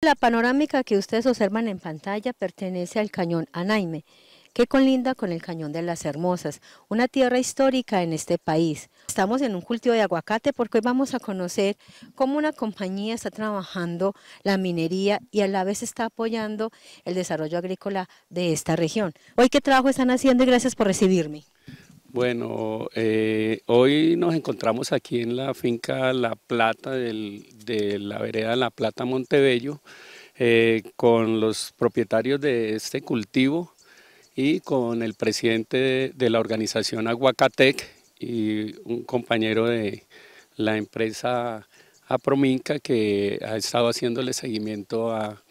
La panorámica que ustedes observan en pantalla pertenece al cañón Anaime, que colinda con el cañón de las Hermosas, una tierra histórica en este país. Estamos en un cultivo de aguacate porque hoy vamos a conocer cómo una compañía está trabajando la minería y a la vez está apoyando el desarrollo agrícola de esta región. Hoy, ¿qué trabajo están haciendo? Y gracias por recibirme. Bueno, eh, hoy nos encontramos aquí en la finca La Plata de la vereda La Plata Montebello eh, con los propietarios de este cultivo y con el presidente de, la organización Aguacatec y un compañero de la empresa Aprominca que ha estado haciéndole seguimiento a,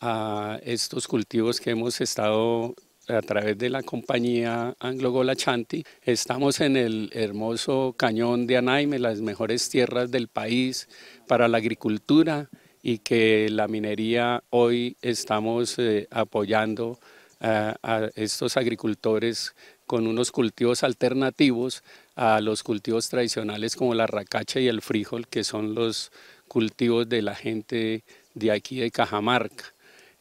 a estos cultivos que hemos estado a través de la compañía Anglo Gola Chanti. Estamos en el hermoso cañón de Anaime, las mejores tierras del país para la agricultura y que la minería hoy estamos eh, apoyando eh, a estos agricultores con unos cultivos alternativos a los cultivos tradicionales como la racacha y el frijol, que son los cultivos de la gente de aquí de Cajamarca.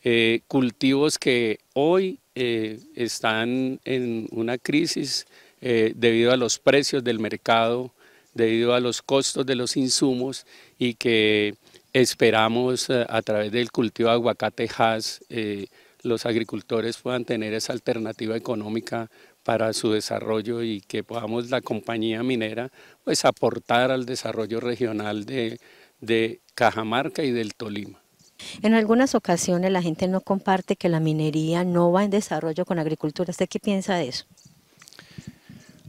Eh, cultivos que hoy eh, están en una crisis eh, debido a los precios del mercado, debido a los costos de los insumos y que esperamos eh, a través del cultivo de aguacatejas los agricultores puedan tener esa alternativa económica para su desarrollo y que podamos la compañía minera pues aportar al desarrollo regional de Cajamarca y del Tolima. En algunas ocasiones la gente no comparte que la minería no va en desarrollo con agricultura. ¿Usted qué piensa de eso?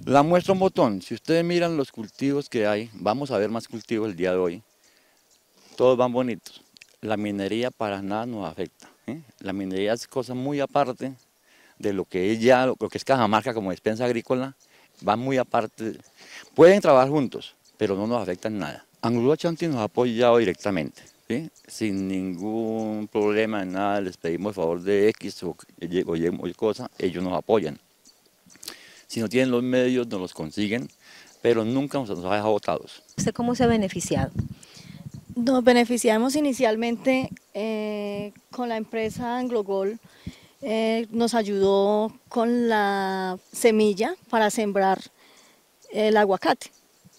La muestra un botón. Si ustedes miran los cultivos que hay, vamos a ver más cultivos el día de hoy. Todos van bonitos. La minería para nada nos afecta. ¿eh? La minería es cosa muy aparte de lo que es lo que es Cajamarca como despensa agrícola, Va muy aparte. Pueden trabajar juntos, pero no nos afectan nada. Angulo Chanti nos ha apoyado directamente sin ningún problema, nada, les pedimos el favor de X o Y, cosa, ellos nos apoyan. Si no tienen los medios, nos los consiguen, pero nunca nos, nos ha dejado ¿Usted cómo se ha beneficiado? Nos beneficiamos inicialmente eh, con la empresa Anglogol, eh, nos ayudó con la semilla para sembrar el aguacate.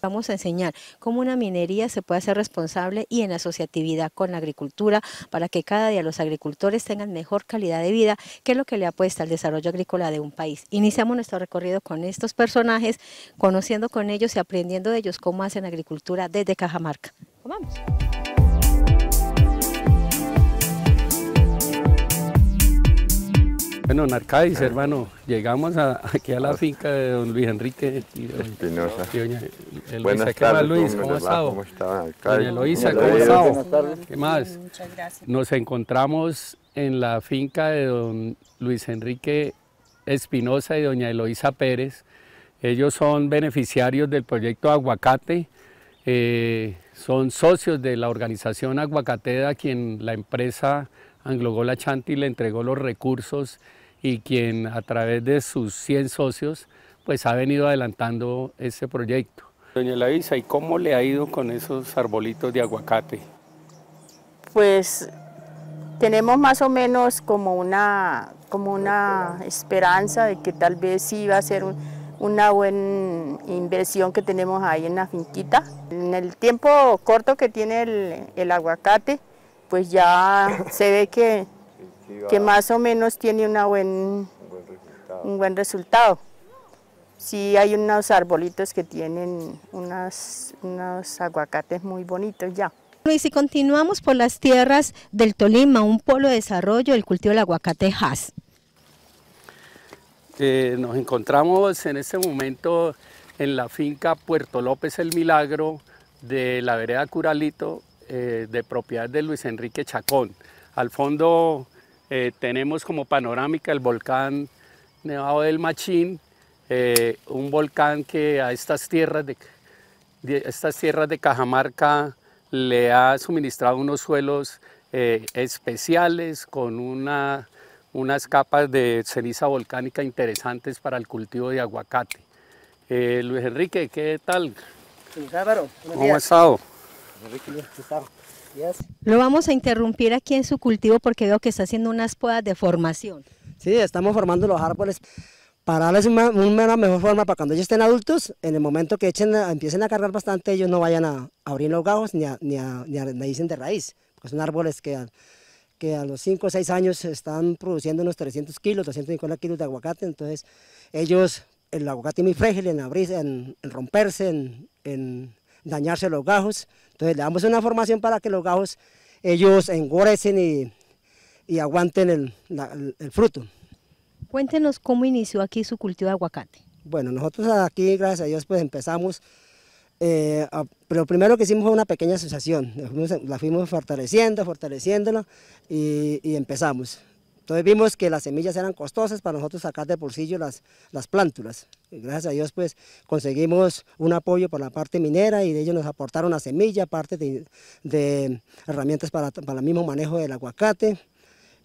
Vamos a enseñar cómo una minería se puede hacer responsable y en asociatividad con la agricultura para que cada día los agricultores tengan mejor calidad de vida, que es lo que le apuesta al desarrollo agrícola de un país. Iniciamos nuestro recorrido con estos personajes, conociendo con ellos y aprendiendo de ellos cómo hacen agricultura desde Cajamarca. Vamos. Bueno, Narcádiz, ah. hermano, llegamos aquí a la ah. finca de don Luis Enrique Espinosa. Buenas tardes, Luis? ¿Cómo está? ¿Cómo está? ¿cómo ¿Qué más? Muchas gracias. Nos encontramos en la finca de don Luis Enrique Espinosa y doña Eloisa Pérez. Ellos son beneficiarios del proyecto Aguacate, eh, son socios de la organización aguacatera quien la empresa Anglogola Chanti le entregó los recursos y quien a través de sus 100 socios pues ha venido adelantando ese proyecto. Doña Lavisa, ¿y cómo le ha ido con esos arbolitos de aguacate? Pues tenemos más o menos como una, como una esperanza de que tal vez sí va a ser una buena inversión que tenemos ahí en la finquita. En el tiempo corto que tiene el, el aguacate, pues ya se ve que que más o menos tiene una buen, un, buen resultado. Sí hay unos arbolitos que tienen unos aguacates muy bonitos ya. Y si continuamos por las tierras del Tolima, un polo de desarrollo del cultivo del aguacate Hass. Eh, nos encontramos en este momento en la finca Puerto López El Milagro de la vereda Curalito eh, de propiedad de Luis Enrique Chacón. Al fondo eh, tenemos como panorámica el volcán Nevado del Machín, eh, un volcán que a estas tierras de, estas tierras de Cajamarca le ha suministrado unos suelos eh, especiales con una, unas capas de ceniza volcánica interesantes para el cultivo de aguacate. Luis Enrique, ¿qué tal? ¿cómo ha estado? Enrique, lo vamos a interrumpir aquí en su cultivo porque veo que está haciendo unas podas de formación. Sí, estamos formando los árboles para darles una, mejor forma para cuando ellos estén adultos, en el momento que echen, empiecen a cargar bastante, ellos no vayan a, abrir los gajos ni a, ni, a, de raíz. son árboles que, que a los 5 o 6 años están produciendo unos 300 kilos, 250 kilos de aguacate, entonces ellos, el aguacate es muy frágil en abrirse, en, romperse, en dañarse los gajos. Entonces le damos una formación para que los gajos ellos engorecen y, aguanten el, fruto. Cuéntenos cómo inició aquí su cultivo de aguacate. Bueno, nosotros aquí, gracias a Dios, pues empezamos, eh, pero primero que hicimos fue una pequeña asociación, la fuimos, fortaleciendo, fortaleciéndola y, y empezamos. Entonces vimos que las semillas eran costosas para nosotros sacar de bolsillo las, las plántulas. gracias a Dios pues conseguimos un apoyo por la parte minera y de ellos nos aportaron la semilla, parte de, herramientas para, el mismo manejo del aguacate.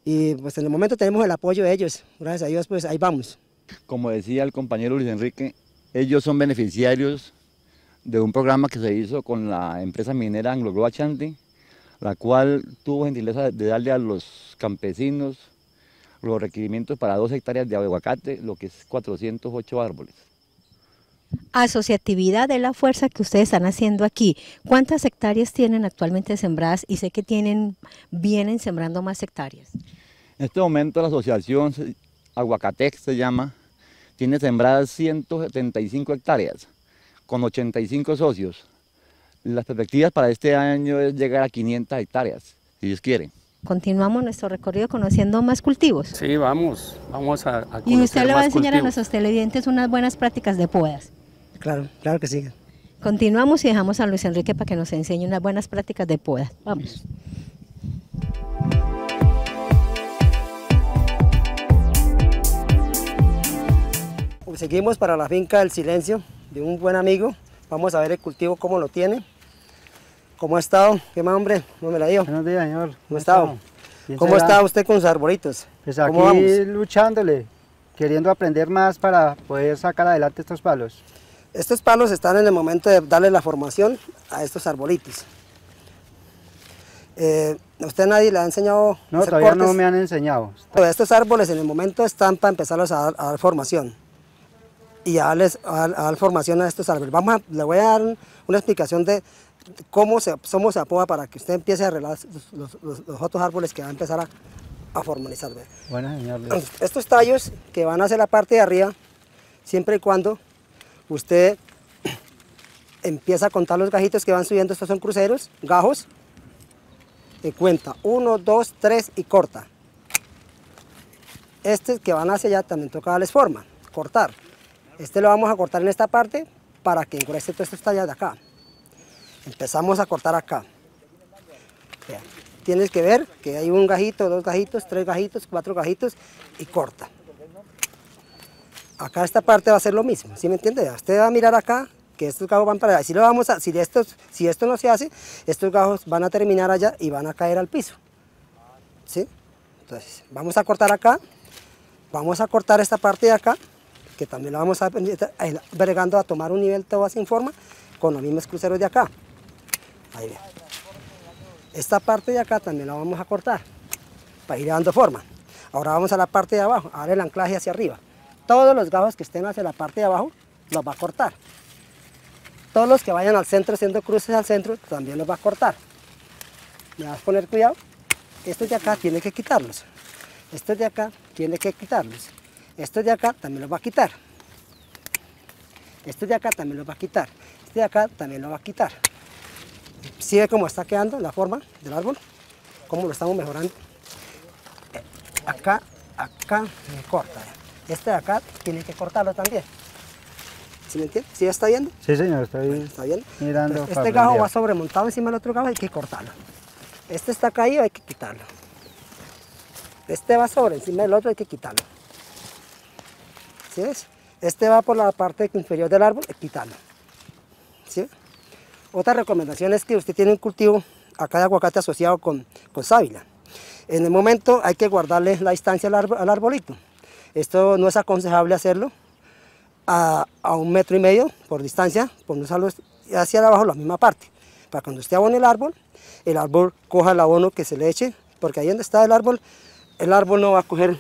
Y pues en el momento tenemos el apoyo de ellos. Gracias a Dios pues ahí vamos. Como decía el compañero Luis Enrique, ellos son beneficiarios de un programa que se hizo con la empresa minera Anglo Globa la cual tuvo gentileza de darle a los campesinos los requerimientos para dos hectáreas de aguacate, lo que es 408 árboles. Asociatividad de la fuerza que ustedes están haciendo aquí. ¿Cuántas hectáreas tienen actualmente sembradas? Y sé que tienen, vienen sembrando más hectáreas. En este momento la asociación Aguacatec se llama, tiene sembradas 175 hectáreas con 85 socios. Las perspectivas para este año es llegar a 500 hectáreas, si Dios quieren continuamos nuestro recorrido conociendo más cultivos. Sí, vamos, vamos a, Y usted le va a enseñar a nuestros televidentes unas buenas prácticas de podas. Claro, claro que sí. Continuamos y dejamos a Luis Enrique para que nos enseñe unas buenas prácticas de podas. Vamos. Pues, seguimos para la finca del silencio de un buen amigo. Vamos a ver el cultivo cómo lo tiene. ¿Cómo ha estado? ¿Qué más, hombre? ¿No me la dio? Buenos días, señor. ¿Cómo, ha estado? ¿Cómo está usted con sus arbolitos? Pues aquí luchándole, queriendo aprender más para poder sacar adelante estos palos. Estos palos están en el momento de darle la formación a estos arbolitos. Eh, usted nadie le ha enseñado? No, todavía no me han enseñado. estos árboles en el momento están para empezarlos a dar, formación y a darles dar formación a estos árboles. Vamos le voy a dar una explicación de cómo se, somos apoya para que usted empiece a arreglar los, otros árboles que va a empezar a, formalizar. Bueno, Estos tallos que van a hacia la parte de arriba, siempre y cuando usted empieza a contar los gajitos que van subiendo, estos son cruceros, gajos, y cuenta uno, dos, tres y corta. Este que van hacia allá también toca darles forma, cortar. Este lo vamos a cortar en esta parte para que engrese todos estos tallos de acá. Empezamos a cortar acá. Tienes que ver que hay un gajito, dos gajitos, tres gajitos, cuatro gajitos y corta. Acá esta parte va a ser lo mismo, ¿sí me entiende? Usted va a mirar acá que estos gajos van para allá. Si, lo vamos a, si, estos, si esto no se hace, estos gajos van a terminar allá y van a caer al piso. Entonces, vamos a cortar acá, vamos a cortar esta parte de acá, que también la vamos a bregando a tomar un nivel todo así en forma, con los mismos cruceros de acá. Esta parte de acá también la vamos a cortar para ir dando forma. Ahora vamos a la parte de abajo, ahora el anclaje hacia arriba. Todos los gajos que estén hacia la parte de abajo los va a cortar. Todos los que vayan al centro haciendo cruces al centro también los va a cortar. Me vas a poner cuidado. Estos de acá tiene que quitarlos. esto de acá tiene que quitarlos. esto de acá también los va a quitar. Esto de acá también los va a quitar. Este de acá también lo va a quitar ve como está quedando la forma del árbol, cómo lo estamos mejorando. Eh, acá, acá me corta. Este de acá tiene que cortarlo también. ¿Sí me entiende? ¿Sí está viendo? Sí, señor, ¿está viendo? este gajo va sobremontado encima del otro gajo, hay que cortarlo. Este está caído, hay que quitarlo. Este va sobre encima del otro, hay que quitarlo. ¿Sí es Este va por la parte inferior del árbol, hay quitarlo. ¿Sí? Otra recomendación es que usted tiene un cultivo acá de aguacate asociado con, con sábila. En el momento hay que guardarle la distancia al, arbolito. Esto no es aconsejable hacerlo a, un metro y medio por distancia, por hacia abajo la misma parte. Para cuando usted abone el árbol, el árbol coja el abono que se le eche, porque ahí donde está el árbol, el árbol no va a coger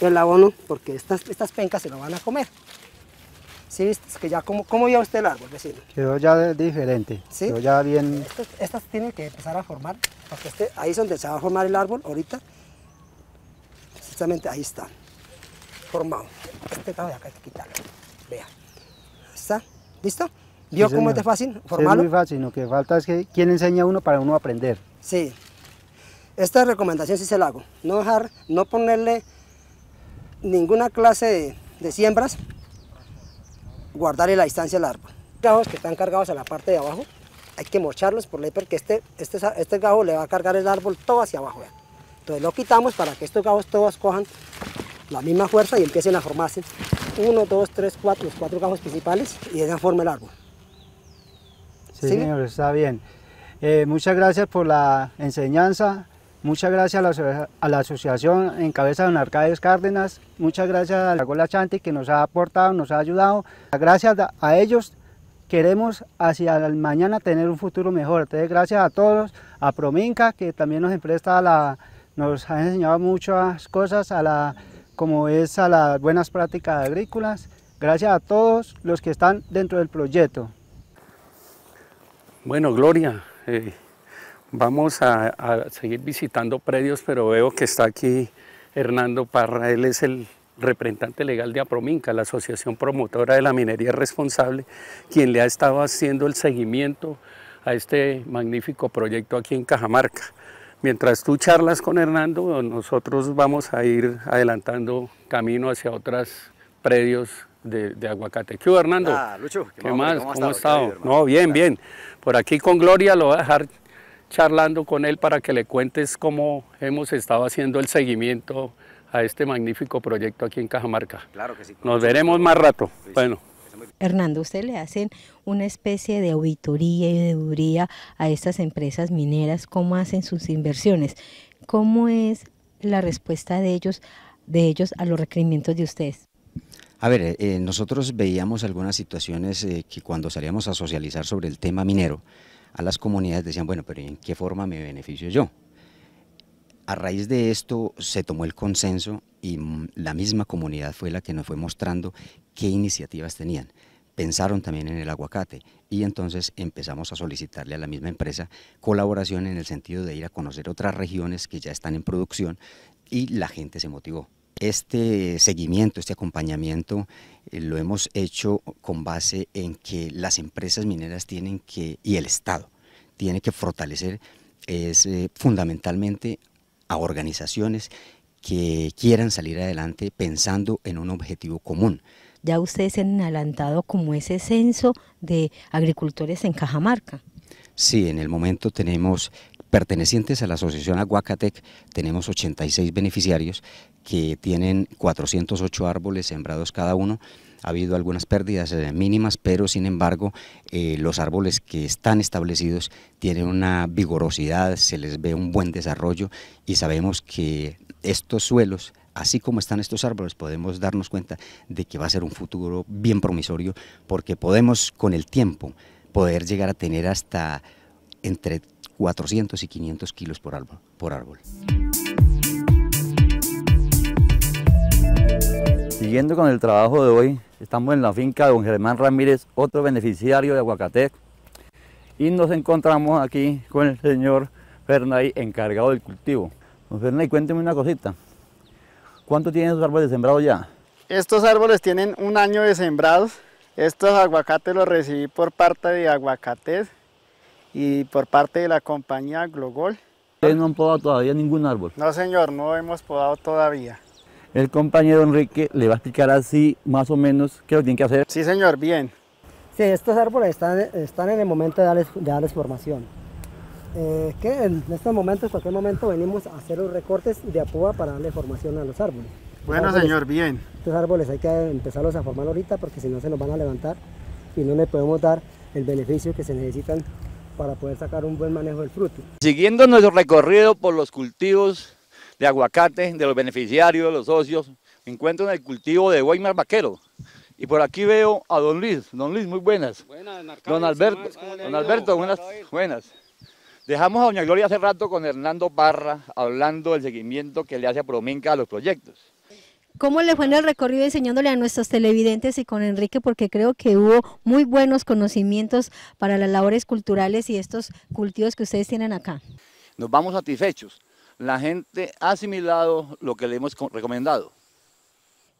el abono porque estas, estas pencas se lo van a comer. Sí, que ya, ¿cómo, ¿cómo vio usted el árbol, vecino? Quedó ya diferente, quedó ya bien... Estas, tienen que empezar a formar, porque este, ahí es donde se va a formar el árbol ahorita. Justamente ahí está, formado. Este lado de acá hay que quitarlo, vea. ¿Listo? ¿Vio cómo es fácil formarlo? es muy fácil, lo que falta es que quien enseña uno para uno aprender. Sí. Esta recomendación sí se la hago, no dejar, no ponerle ninguna clase de siembras guardarle la distancia al árbol. Los Gajos que están cargados a la parte de abajo, hay que mocharlos por ley porque este, este, este gajo le va a cargar el árbol todo hacia abajo. Entonces lo quitamos para que estos gajos todos cojan la misma fuerza y empiecen a formarse. Uno, dos, tres, cuatro, los cuatro gajos principales y de esa forma el árbol. Sí, señor, está bien. Eh, muchas gracias por la enseñanza Muchas gracias a la, asociación en cabeza de don Arcades Cárdenas, muchas gracias a la Gola Chanti que nos ha aportado, nos ha ayudado. Gracias a ellos queremos hacia el mañana tener un futuro mejor. Entonces gracias a todos, a Prominca que también nos empresta la, nos ha enseñado muchas cosas a la, como es a las buenas prácticas agrícolas. Gracias a todos los que están dentro del proyecto. Bueno, Gloria, eh, Vamos a, seguir visitando predios, pero veo que está aquí Hernando Parra, él es el representante legal de APROMINCA, la Asociación Promotora de la Minería Responsable, quien le ha estado haciendo el seguimiento a este magnífico proyecto aquí en Cajamarca. Mientras tú charlas con Hernando, nosotros vamos a ir adelantando camino hacia otros predios de, aguacate. ¿Qué Hernando? Ah, ¿qué, más? ¿Cómo, has estado? no, bien, bien. Por aquí con Gloria lo voy a dejar charlando con él para que le cuentes cómo hemos estado haciendo el seguimiento a este magnífico proyecto aquí en Cajamarca. Claro que sí. Nos veremos más rato. Bueno. Hernando, ¿usted le hacen una especie de auditoría y de a estas empresas mineras? ¿Cómo hacen sus inversiones? ¿Cómo es la respuesta de ellos, de ellos a los requerimientos de ustedes? A ver, eh, eh, nosotros veíamos algunas situaciones eh, que cuando salíamos a socializar sobre el tema minero, a las comunidades, decían, bueno, pero ¿en qué forma me beneficio yo? A raíz de esto se tomó el consenso y mm, la misma comunidad fue la que nos fue mostrando qué iniciativas tenían. Pensaron también en el aguacate y entonces empezamos a solicitarle a la misma empresa colaboración en el sentido de ir a conocer otras regiones que ya están en producción y la gente se motivó. Este seguimiento, este acompañamiento eh, lo hemos hecho con base en que las empresas mineras tienen que, y el Estado, tiene que fortalecer eh, fundamentalmente a organizaciones que quieran salir adelante pensando en un objetivo común. Ya ustedes han adelantado como ese censo de agricultores en Cajamarca. Sí, en el momento tenemos Pertenecientes a la Asociación Aguacatec tenemos 86 beneficiarios que tienen 408 árboles sembrados cada uno. Ha habido algunas pérdidas eh, mínimas, pero sin embargo eh, los árboles que están establecidos tienen una vigorosidad, se les ve un buen desarrollo y sabemos que estos suelos así como están estos árboles, podemos darnos cuenta de que va a ser un futuro bien promisorio, porque podemos con el tiempo poder llegar a tener hasta entre 400 y 500 kilos por árbol. Siguiendo con el trabajo de hoy, estamos en la finca de don Germán Ramírez, otro beneficiario de Aguacatec, y nos encontramos aquí con el señor Fernández, encargado del cultivo. Don Fernay, cuénteme una cosita. ¿Cuánto tienen esos árboles sembrados ya? Estos árboles tienen un año de sembrados. Estos aguacates los recibí por parte de Aguacatez y por parte de la compañía Glogol. ¿Ustedes no han podado todavía ningún árbol? No señor, no hemos podado todavía. El compañero Enrique le va a explicar así más o menos qué lo tienen que hacer. Sí señor, bien. Sí, estos árboles están, están en el momento de darles, darles formación. Eh, que en estos momentos, cualquier momento, venimos a hacer los recortes de apúa para darle formación a los árboles. Bueno señor, bien. Estos árboles hay que empezarlos a formar ahorita porque si no se nos van a levantar y no le podemos dar el beneficio que se necesitan para poder sacar un buen manejo del fruto. Siguiendo nuestro recorrido por los cultivos de aguacate, de los beneficiarios, de los socios, me encuentro en el cultivo de Weimar Vaquero. Y por aquí veo a don Luis. Don Luis, muy buenas. Buenas, Don Alberto, don Alberto buenas, buenas. Dejamos a doña Gloria hace rato con Hernando Barra hablando del seguimiento que le hace a Prominca a los proyectos. ¿Cómo le fue en el recorrido enseñándole a nuestros televidentes y con Enrique? Porque creo que hubo muy buenos conocimientos para las labores culturales y estos cultivos que ustedes tienen acá. Nos vamos satisfechos. La gente ha asimilado lo que le hemos recomendado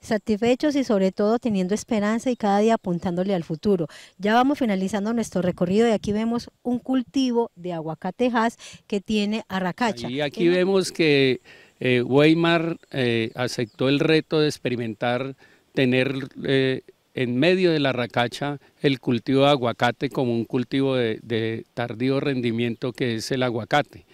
satisfechos y sobre todo teniendo esperanza y cada día apuntándole al futuro. Ya vamos finalizando nuestro recorrido y aquí vemos un cultivo de aguacatejas que tiene arracacha. Y aquí vemos que eh, Weimar eh, aceptó el reto de experimentar tener eh, en medio de la racacha el cultivo de aguacate como un cultivo de, tardío rendimiento que es el aguacate.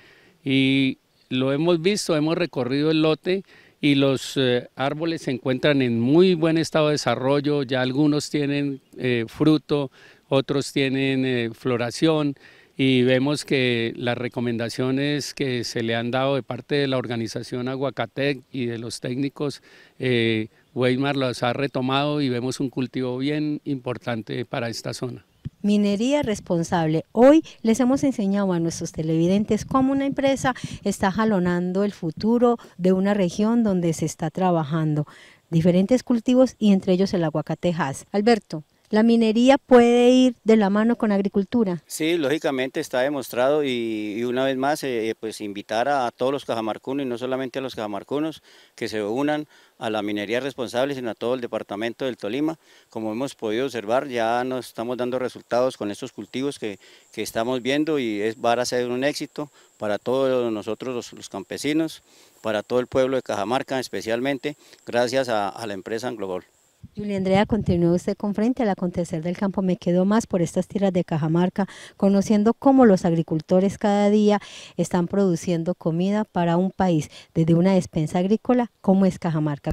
Y lo hemos visto, hemos recorrido el lote y los árboles se encuentran en muy buen estado de desarrollo, ya algunos tienen fruto, otros tienen floración y vemos que las recomendaciones que se le han dado de parte de la organización Aguacatec y de los técnicos, eh, Weimar las ha retomado y vemos un cultivo bien importante para esta zona. Minería responsable. Hoy les hemos enseñado a nuestros televidentes cómo una empresa está jalonando el futuro de una región donde se está trabajando diferentes cultivos y entre ellos el aguacatejas. Alberto, ¿La minería puede ir de la mano con agricultura? Sí, lógicamente está demostrado y, una vez más eh, eh, pues invitar a, todos los cajamarcunos y no solamente a los cajamarcunos que se unan a la minería responsable, sino a todo el departamento del Tolima. Como hemos podido observar, ya nos estamos dando resultados con estos cultivos que, estamos viendo y es, va a ser un éxito para todos nosotros los, campesinos, para todo el pueblo de Cajamarca especialmente, gracias a, a la empresa Anglobol. Julia Andrea, continúa usted con frente al acontecer del campo. Me quedo más por estas tierras de Cajamarca, conociendo cómo los agricultores cada día están produciendo comida para un país, desde una despensa agrícola como es Cajamarca.